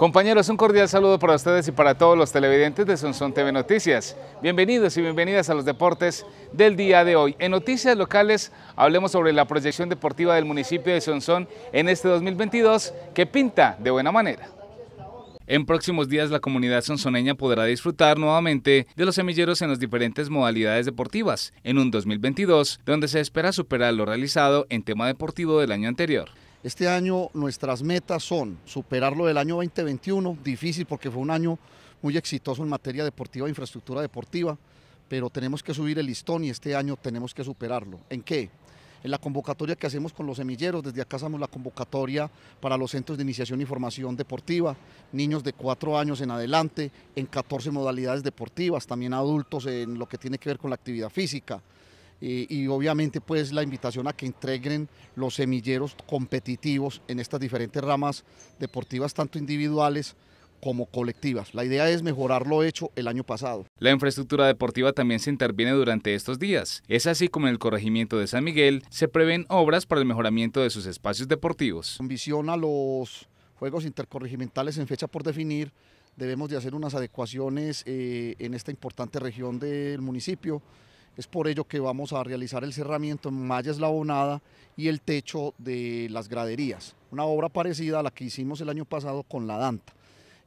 Compañeros, un cordial saludo para ustedes y para todos los televidentes de Sonson TV Noticias. Bienvenidos y bienvenidas a los deportes del día de hoy. En noticias locales hablemos sobre la proyección deportiva del municipio de Sonson en este 2022 que pinta de buena manera. En próximos días la comunidad sonsoneña podrá disfrutar nuevamente de los semilleros en las diferentes modalidades deportivas, en un 2022 donde se espera superar lo realizado en tema deportivo del año anterior. Este año nuestras metas son superar lo del año 2021, difícil porque fue un año muy exitoso en materia deportiva, e infraestructura deportiva, pero tenemos que subir el listón y este año tenemos que superarlo. ¿En qué? En la convocatoria que hacemos con los semilleros, desde acá hacemos la convocatoria para los centros de iniciación y formación deportiva, niños de 4 años en adelante, en 14 modalidades deportivas, también adultos en lo que tiene que ver con la actividad física. Eh, y obviamente pues la invitación a que entreguen los semilleros competitivos en estas diferentes ramas deportivas, tanto individuales como colectivas. La idea es mejorar lo hecho el año pasado. La infraestructura deportiva también se interviene durante estos días. Es así como en el corregimiento de San Miguel se prevén obras para el mejoramiento de sus espacios deportivos. Con visión a los Juegos Intercorregimentales en fecha por definir, debemos de hacer unas adecuaciones eh, en esta importante región del municipio es por ello que vamos a realizar el cerramiento en malla eslabonada y el techo de las graderías, una obra parecida a la que hicimos el año pasado con la Danta.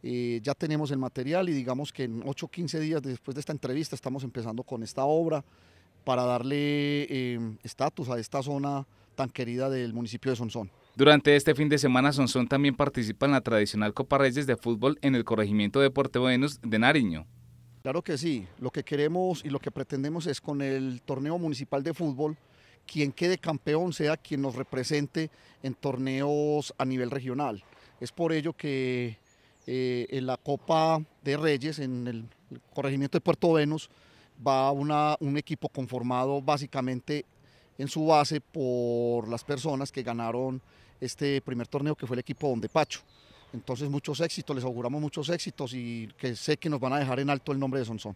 Eh, ya tenemos el material y digamos que en 8 o 15 días después de esta entrevista estamos empezando con esta obra para darle em, estatus a esta zona tan querida del municipio de Sonsón. Durante este fin de semana, Sonsón también participa en la tradicional Copa Reyes de Fútbol en el corregimiento de deporte de Nariño. Claro que sí, lo que queremos y lo que pretendemos es con el torneo municipal de fútbol, quien quede campeón sea quien nos represente en torneos a nivel regional. Es por ello que eh, en la Copa de Reyes, en el corregimiento de Puerto Venus, va un equipo conformado básicamente en su base por las personas que ganaron este primer torneo que fue el equipo Don Pacho. Entonces muchos éxitos, les auguramos muchos éxitos y que sé que nos van a dejar en alto el nombre de Sonson.